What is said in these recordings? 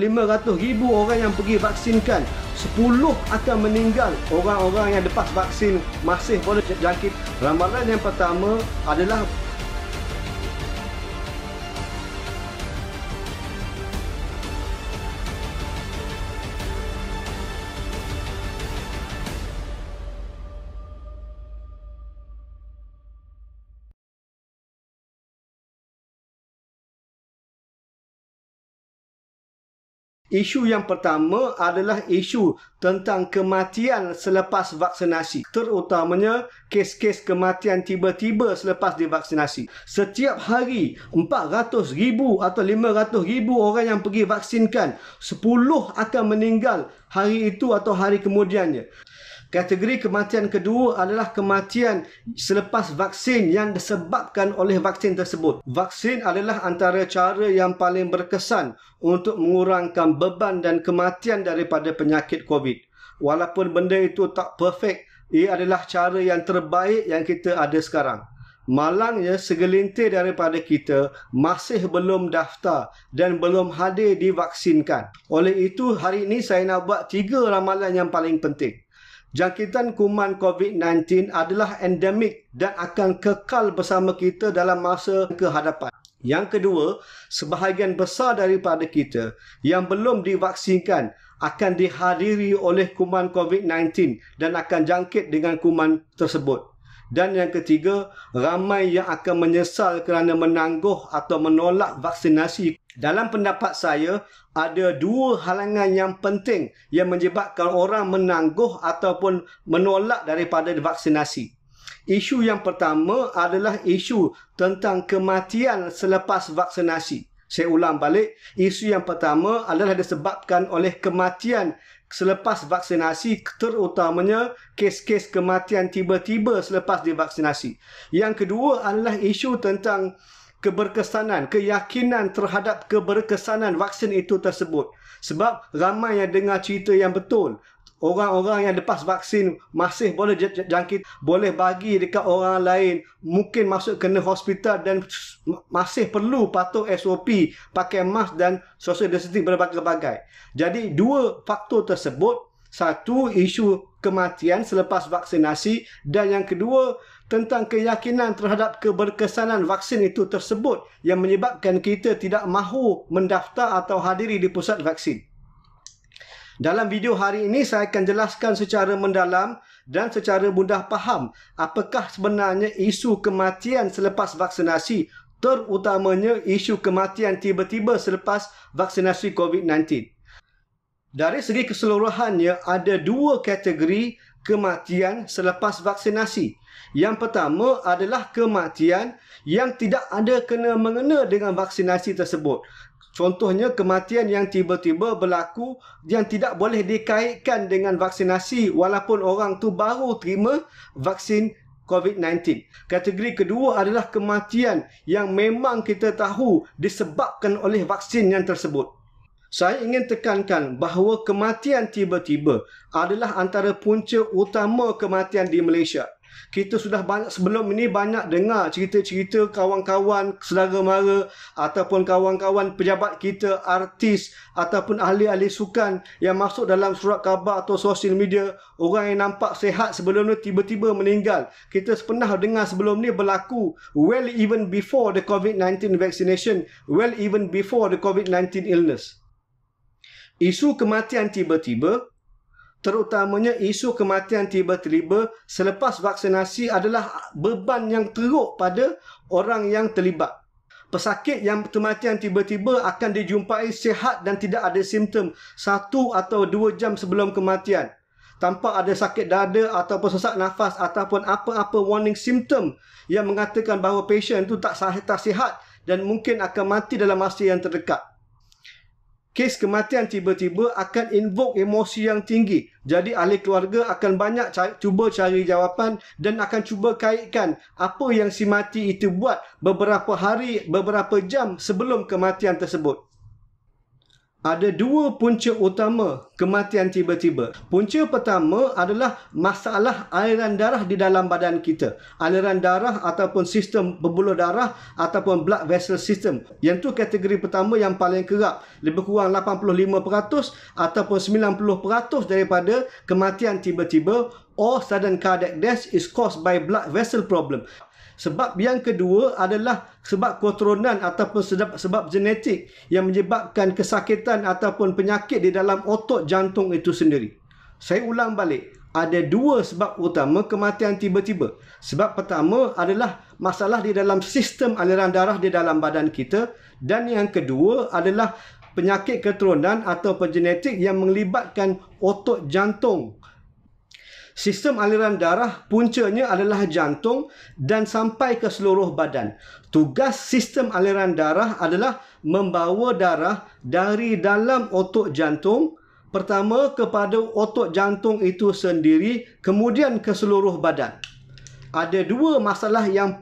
500,000 orang yang pergi vaksinkan 10 akan meninggal orang-orang yang lepas vaksin masih boleh jangkit ramalan yang pertama adalah Isu yang pertama adalah isu tentang kematian selepas vaksinasi. Terutamanya kes-kes kematian tiba-tiba selepas divaksinasi. Setiap hari 400 ribu atau 500 ribu orang yang pergi vaksinkan, 10 akan meninggal hari itu atau hari kemudiannya. Kategori kematian kedua adalah kematian selepas vaksin yang disebabkan oleh vaksin tersebut. Vaksin adalah antara cara yang paling berkesan untuk mengurangkan beban dan kematian daripada penyakit COVID. Walaupun benda itu tak perfect, ia adalah cara yang terbaik yang kita ada sekarang. Malangnya segelintir daripada kita masih belum daftar dan belum hadir divaksinkan. Oleh itu, hari ini saya nak buat tiga ramalan yang paling penting. Jangkitan kuman COVID-19 adalah endemik dan akan kekal bersama kita dalam masa kehadapan. Yang kedua, sebahagian besar daripada kita yang belum divaksinkan akan dihadiri oleh kuman COVID-19 dan akan jangkit dengan kuman tersebut. Dan yang ketiga, ramai yang akan menyesal kerana menangguh atau menolak vaksinasi dalam pendapat saya, ada dua halangan yang penting yang menyebabkan orang menangguh ataupun menolak daripada vaksinasi. Isu yang pertama adalah isu tentang kematian selepas vaksinasi. Saya ulang balik, isu yang pertama adalah disebabkan oleh kematian selepas vaksinasi terutamanya kes-kes kematian tiba-tiba selepas divaksinasi. Yang kedua adalah isu tentang keberkesanan, keyakinan terhadap keberkesanan vaksin itu tersebut. Sebab ramai yang dengar cerita yang betul. Orang-orang yang lepas vaksin masih boleh jangkit, boleh bagi dekat orang lain, mungkin masuk kena hospital dan masih perlu patuh SOP, pakai mask dan social distancing berbagai-bagai. Jadi dua faktor tersebut, satu isu kematian selepas vaksinasi dan yang kedua tentang keyakinan terhadap keberkesanan vaksin itu tersebut yang menyebabkan kita tidak mahu mendaftar atau hadiri di pusat vaksin. Dalam video hari ini saya akan jelaskan secara mendalam dan secara mudah faham apakah sebenarnya isu kematian selepas vaksinasi terutamanya isu kematian tiba-tiba selepas vaksinasi COVID-19. Dari segi keseluruhannya ada dua kategori kematian selepas vaksinasi. Yang pertama adalah kematian yang tidak ada kena-mengena dengan vaksinasi tersebut. Contohnya kematian yang tiba-tiba berlaku yang tidak boleh dikaitkan dengan vaksinasi walaupun orang tu baru terima vaksin COVID-19. Kategori kedua adalah kematian yang memang kita tahu disebabkan oleh vaksin yang tersebut. Saya ingin tekankan bahawa kematian tiba-tiba adalah antara punca utama kematian di Malaysia kita sudah banyak sebelum ini banyak dengar cerita-cerita kawan-kawan saudara mara ataupun kawan-kawan pejabat kita artis ataupun ahli-ahli sukan yang masuk dalam surat khabar atau sosial media orang yang nampak sehat sebelum ni tiba-tiba meninggal kita pernah dengar sebelum ni berlaku well even before the covid-19 vaccination well even before the covid-19 illness isu kematian tiba-tiba terutamanya isu kematian tiba-tiba selepas vaksinasi adalah beban yang teruk pada orang yang terlibat. Pesakit yang kematian tiba-tiba akan dijumpai sihat dan tidak ada simptom satu atau dua jam sebelum kematian. Tanpa ada sakit dada ataupun sesak nafas ataupun apa-apa warning simptom yang mengatakan bahawa pesakit itu tak sihat dan mungkin akan mati dalam masa yang terdekat kes kematian tiba-tiba akan invoke emosi yang tinggi. Jadi ahli keluarga akan banyak cari, cuba cari jawapan dan akan cuba kaitkan apa yang si mati itu buat beberapa hari, beberapa jam sebelum kematian tersebut. Ada dua punca utama kematian tiba-tiba. Punca pertama adalah masalah aliran darah di dalam badan kita. Aliran darah ataupun sistem pembuluh darah ataupun blood vessel system. Yang tu kategori pertama yang paling kerap. Lebih kurang 85% ataupun 90% daripada kematian tiba-tiba or sudden cardiac death is caused by blood vessel problem. Sebab yang kedua adalah sebab kotoronan ataupun sebab, sebab genetik yang menyebabkan kesakitan ataupun penyakit di dalam otot jantung itu sendiri. Saya ulang balik. Ada dua sebab utama kematian tiba-tiba. Sebab pertama adalah masalah di dalam sistem aliran darah di dalam badan kita. Dan yang kedua adalah penyakit keturunan atau genetik yang melibatkan otot jantung. Sistem aliran darah puncanya adalah jantung dan sampai ke seluruh badan. Tugas sistem aliran darah adalah membawa darah dari dalam otot jantung pertama kepada otot jantung itu sendiri kemudian ke seluruh badan. Ada dua masalah yang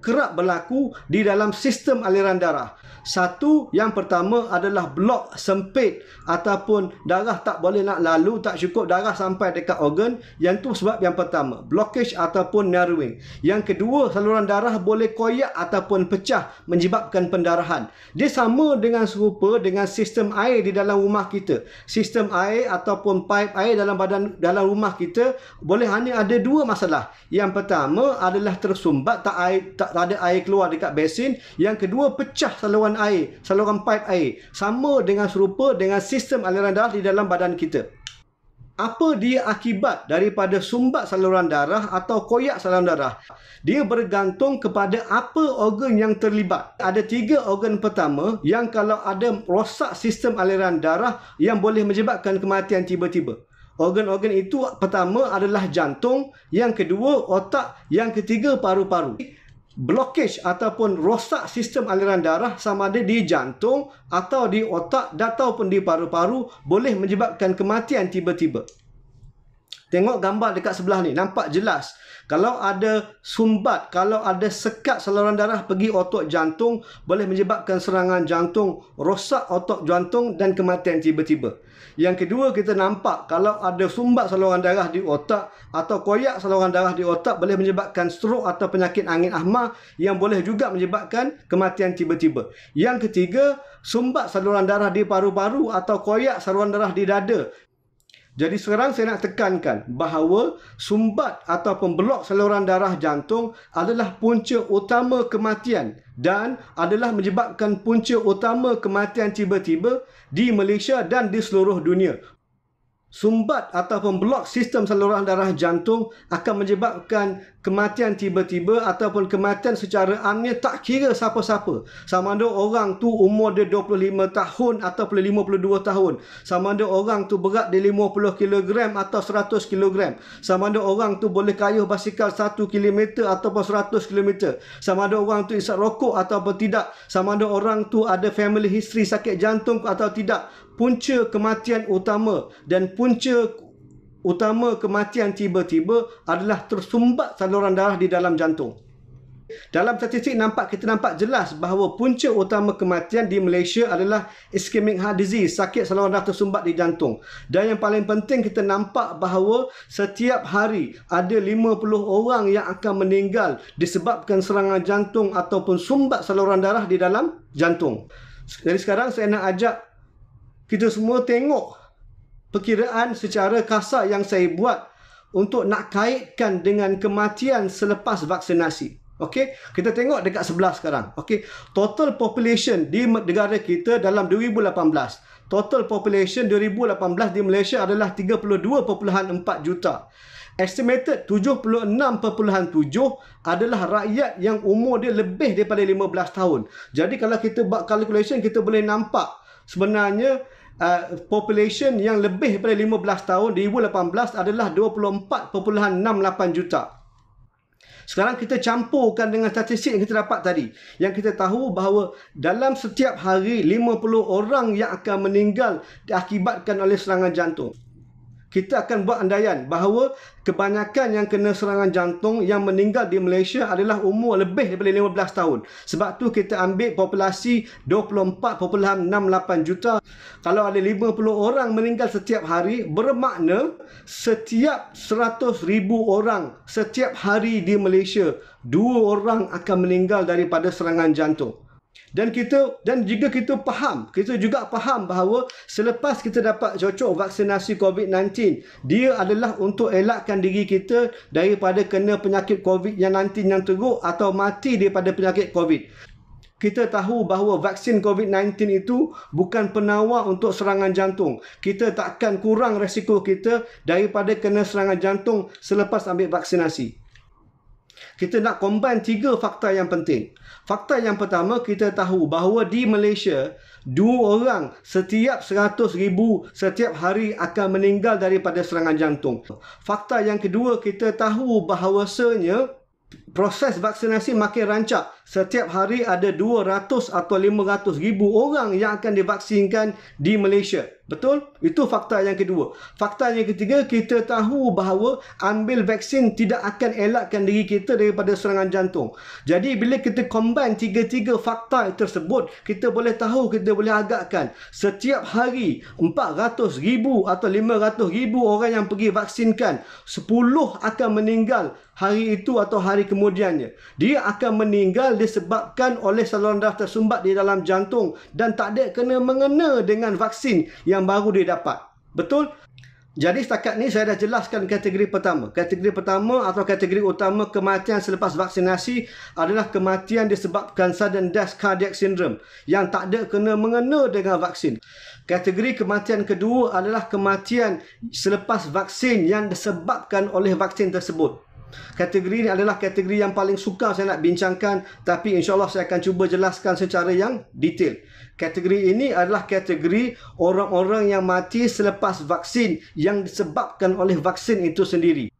kerap berlaku di dalam sistem aliran darah. Satu yang pertama adalah blok sempit ataupun darah tak boleh nak lalu tak cukup darah sampai dekat organ yang tu sebab yang pertama blockage ataupun narrowing. Yang kedua saluran darah boleh koyak ataupun pecah menyebabkan pendarahan. Dia sama dengan serupa dengan sistem air di dalam rumah kita. Sistem air ataupun pipe air dalam badan dalam rumah kita boleh hanya ada dua masalah. Yang pertama adalah tersumbat tak air tak, tak ada air keluar dekat basin. Yang kedua pecah saluran saluran air, saluran pipe air sama dengan serupa dengan sistem aliran darah di dalam badan kita. Apa dia akibat daripada sumbat saluran darah atau koyak saluran darah? Dia bergantung kepada apa organ yang terlibat. Ada tiga organ pertama yang kalau ada rosak sistem aliran darah yang boleh menyebabkan kematian tiba-tiba. Organ-organ itu pertama adalah jantung, yang kedua otak, yang ketiga paru-paru blockage ataupun rosak sistem aliran darah sama ada di jantung atau di otak ataupun di paru-paru boleh menyebabkan kematian tiba-tiba. Tengok gambar dekat sebelah ni. Nampak jelas. Kalau ada sumbat, kalau ada sekat saluran darah pergi otot jantung, boleh menyebabkan serangan jantung, rosak otot jantung dan kematian tiba-tiba. Yang kedua, kita nampak kalau ada sumbat saluran darah di otak atau koyak saluran darah di otak boleh menyebabkan strok atau penyakit angin ahma yang boleh juga menyebabkan kematian tiba-tiba. Yang ketiga, sumbat saluran darah di paru-paru atau koyak saluran darah di dada jadi sekarang saya nak tekankan bahawa sumbat atau pemblok saluran darah jantung adalah punca utama kematian dan adalah menyebabkan punca utama kematian tiba-tiba di Malaysia dan di seluruh dunia sumbat ataupun blok sistem saluran darah jantung akan menyebabkan kematian tiba-tiba ataupun kematian secara amnya tak kira siapa-siapa. Sama ada orang tu umur dia 25 tahun atau 52 tahun. Sama ada orang tu berat dia 50 kg atau 100 kg. Sama ada orang tu boleh kayuh basikal 1 km ataupun 100 km. Sama ada orang tu isap rokok ataupun tidak. Sama ada orang tu ada family history sakit jantung atau tidak punca kematian utama dan punca utama kematian tiba-tiba adalah tersumbat saluran darah di dalam jantung. Dalam statistik nampak kita nampak jelas bahawa punca utama kematian di Malaysia adalah ischemic heart disease, sakit saluran darah tersumbat di jantung. Dan yang paling penting kita nampak bahawa setiap hari ada 50 orang yang akan meninggal disebabkan serangan jantung ataupun sumbat saluran darah di dalam jantung. Jadi sekarang saya nak ajak kita semua tengok perkiraan secara kasar yang saya buat untuk nak kaitkan dengan kematian selepas vaksinasi. Okey, kita tengok dekat sebelah sekarang. Okey, total population di negara kita dalam 2018. Total population 2018 di Malaysia adalah 32.4 juta. Estimated 76.7 adalah rakyat yang umur dia lebih daripada 15 tahun. Jadi kalau kita buat calculation kita boleh nampak sebenarnya uh, population yang lebih daripada 15 tahun 2018 adalah 24.68 juta. Sekarang kita campurkan dengan statistik yang kita dapat tadi. Yang kita tahu bahawa dalam setiap hari 50 orang yang akan meninggal diakibatkan oleh serangan jantung kita akan buat andaian bahawa kebanyakan yang kena serangan jantung yang meninggal di Malaysia adalah umur lebih daripada 15 tahun. Sebab tu kita ambil populasi 24.68 juta. Kalau ada 50 orang meninggal setiap hari, bermakna setiap 100 ribu orang setiap hari di Malaysia, dua orang akan meninggal daripada serangan jantung dan kita dan jika kita faham kita juga faham bahawa selepas kita dapat cocok vaksinasi COVID-19 dia adalah untuk elakkan diri kita daripada kena penyakit COVID yang nanti yang teruk atau mati daripada penyakit COVID kita tahu bahawa vaksin COVID-19 itu bukan penawar untuk serangan jantung. Kita takkan kurang resiko kita daripada kena serangan jantung selepas ambil vaksinasi kita nak combine tiga fakta yang penting. Fakta yang pertama, kita tahu bahawa di Malaysia, dua orang setiap 100 ribu setiap hari akan meninggal daripada serangan jantung. Fakta yang kedua, kita tahu bahawasanya proses vaksinasi makin rancak setiap hari ada 200 atau 500 ribu orang yang akan divaksinkan di Malaysia. Betul? Itu fakta yang kedua. Fakta yang ketiga, kita tahu bahawa ambil vaksin tidak akan elakkan diri kita daripada serangan jantung. Jadi bila kita combine tiga-tiga fakta tersebut, kita boleh tahu, kita boleh agakkan setiap hari 400 ribu atau 500 ribu orang yang pergi vaksinkan, 10 akan meninggal hari itu atau hari kemudiannya. Dia akan meninggal yang disebabkan oleh saluran darah tersumbat di dalam jantung dan tak ada kena mengena dengan vaksin yang baru dia dapat. Betul? Jadi setakat ni saya dah jelaskan kategori pertama. Kategori pertama atau kategori utama kematian selepas vaksinasi adalah kematian disebabkan sudden death cardiac syndrome yang tak ada kena mengena dengan vaksin. Kategori kematian kedua adalah kematian selepas vaksin yang disebabkan oleh vaksin tersebut. Kategori ini adalah kategori yang paling sukar saya nak bincangkan tapi insyaAllah saya akan cuba jelaskan secara yang detail. Kategori ini adalah kategori orang-orang yang mati selepas vaksin yang disebabkan oleh vaksin itu sendiri.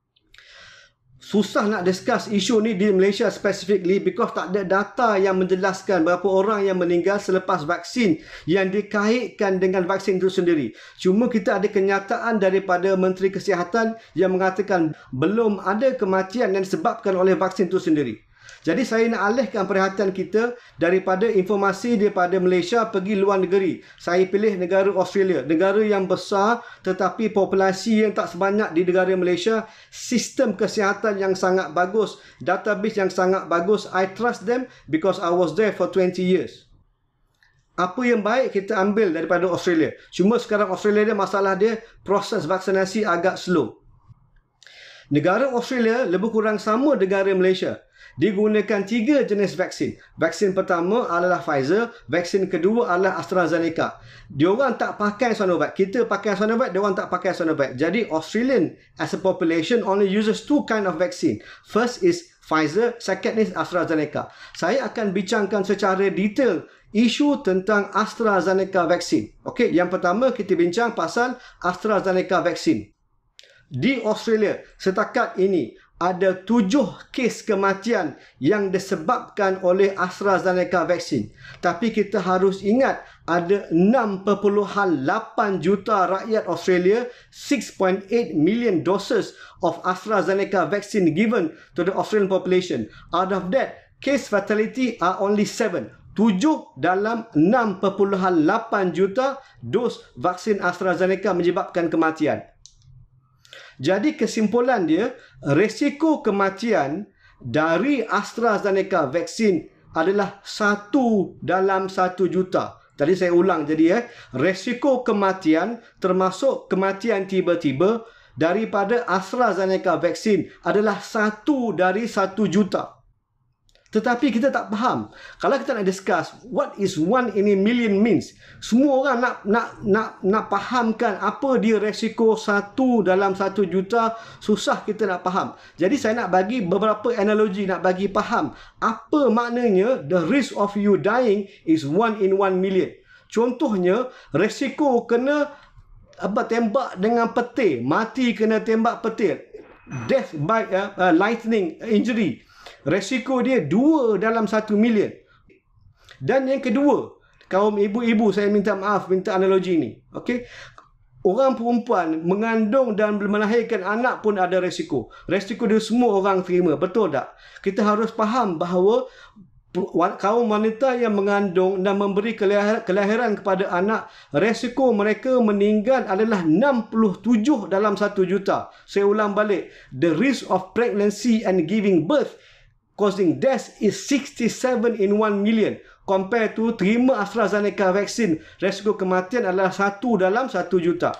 Susah nak discuss isu ni di Malaysia specifically because tak ada data yang menjelaskan berapa orang yang meninggal selepas vaksin yang dikaitkan dengan vaksin itu sendiri. Cuma kita ada kenyataan daripada Menteri Kesihatan yang mengatakan belum ada kematian yang disebabkan oleh vaksin itu sendiri. Jadi saya nak alihkan perhatian kita daripada informasi daripada Malaysia pergi luar negeri. Saya pilih negara Australia. Negara yang besar tetapi populasi yang tak sebanyak di negara Malaysia. Sistem kesihatan yang sangat bagus. Database yang sangat bagus. I trust them because I was there for 20 years. Apa yang baik kita ambil daripada Australia. Cuma sekarang Australia dia masalah dia proses vaksinasi agak slow. Negara Australia lebih kurang sama negara Malaysia digunakan tiga jenis vaksin. Vaksin pertama adalah Pfizer, vaksin kedua adalah AstraZeneca. Diorang tak pakai Sinovac. Kita pakai Sinovac, diorang tak pakai Sinovac. Jadi Australian as a population only uses two kind of vaccine. First is Pfizer, second is AstraZeneca. Saya akan bincangkan secara detail isu tentang AstraZeneca vaksin. Okey, yang pertama kita bincang pasal AstraZeneca vaksin. Di Australia, setakat ini, ada tujuh kes kematian yang disebabkan oleh AstraZeneca vaksin. Tapi kita harus ingat ada 6.8 juta rakyat Australia, 6.8 million doses of AstraZeneca vaksin given to the Australian population. Out of that, case fatality are only 7. 7 dalam 6.8 juta dos vaksin AstraZeneca menyebabkan kematian. Jadi kesimpulan dia, resiko kematian dari AstraZeneca vaksin adalah satu dalam satu juta. Tadi saya ulang jadi eh, risiko kematian termasuk kematian tiba-tiba daripada AstraZeneca vaksin adalah satu dari satu juta. Tetapi kita tak faham. Kalau kita nak discuss what is one in a million means. Semua orang nak nak nak nak fahamkan apa dia resiko satu dalam satu juta. Susah kita nak faham. Jadi saya nak bagi beberapa analogi nak bagi faham. Apa maknanya the risk of you dying is one in one million. Contohnya resiko kena apa tembak dengan petir. Mati kena tembak petir. Death by uh, uh, lightning injury. Resiko dia 2 dalam 1 million. Dan yang kedua, kaum ibu-ibu saya minta maaf minta analogi ni. Okey. Orang perempuan mengandung dan melahirkan anak pun ada resiko. Resiko dia semua orang terima. Betul tak? Kita harus faham bahawa kaum wanita yang mengandung dan memberi kelahiran kepada anak, resiko mereka meninggal adalah 67 dalam 1 juta. Saya ulang balik. The risk of pregnancy and giving birth causing death is 67 in 1 million. Compare to terima AstraZeneca vaksin, resiko kematian adalah 1 dalam 1 juta.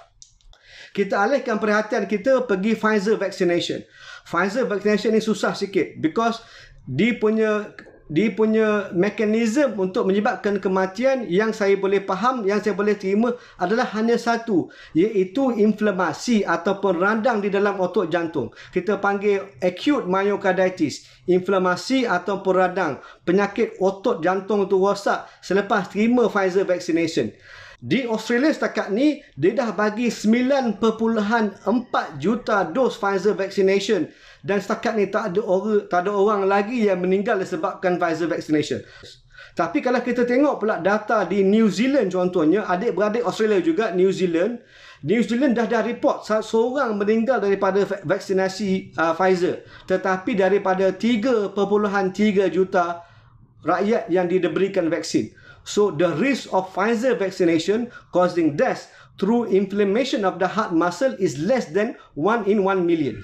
Kita alihkan perhatian kita pergi Pfizer vaccination. Pfizer vaccination ni susah sikit because dia punya dia punya mekanisme untuk menyebabkan kematian yang saya boleh faham, yang saya boleh terima adalah hanya satu iaitu inflamasi ataupun radang di dalam otot jantung. Kita panggil acute myocarditis, inflamasi ataupun radang, penyakit otot jantung itu rosak selepas terima Pfizer vaccination. Di Australia setakat ni, dia dah bagi 9.4 juta dos Pfizer vaccination dan setakat ni tak ada orang tak ada orang lagi yang meninggal disebabkan Pfizer vaccination. Tapi kalau kita tengok pula data di New Zealand contohnya, adik-beradik Australia juga New Zealand, New Zealand dah dah report seorang meninggal daripada vaksinasi uh, Pfizer. Tetapi daripada 3.3 juta rakyat yang diberikan vaksin. So the risk of Pfizer vaccination causing death through inflammation of the heart muscle is less than 1 in 1 million.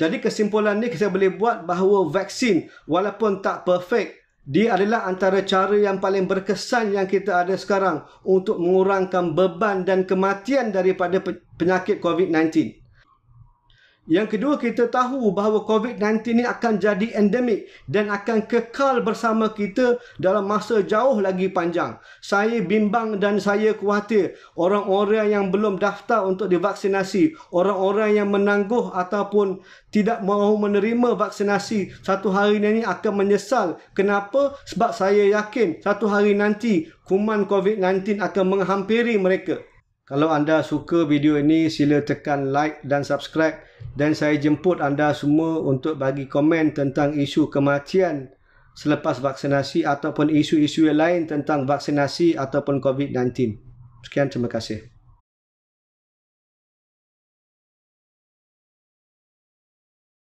Jadi kesimpulan ni kita boleh buat bahawa vaksin walaupun tak perfect, dia adalah antara cara yang paling berkesan yang kita ada sekarang untuk mengurangkan beban dan kematian daripada penyakit COVID-19. Yang kedua, kita tahu bahawa COVID-19 ini akan jadi endemik dan akan kekal bersama kita dalam masa jauh lagi panjang. Saya bimbang dan saya khawatir orang-orang yang belum daftar untuk divaksinasi, orang-orang yang menangguh ataupun tidak mahu menerima vaksinasi satu hari ini akan menyesal. Kenapa? Sebab saya yakin satu hari nanti kuman COVID-19 akan menghampiri mereka. Kalau anda suka video ini, sila tekan like dan subscribe. Dan saya jemput anda semua untuk bagi komen tentang isu kematian selepas vaksinasi ataupun isu-isu yang lain tentang vaksinasi ataupun COVID-19. Sekian, terima kasih.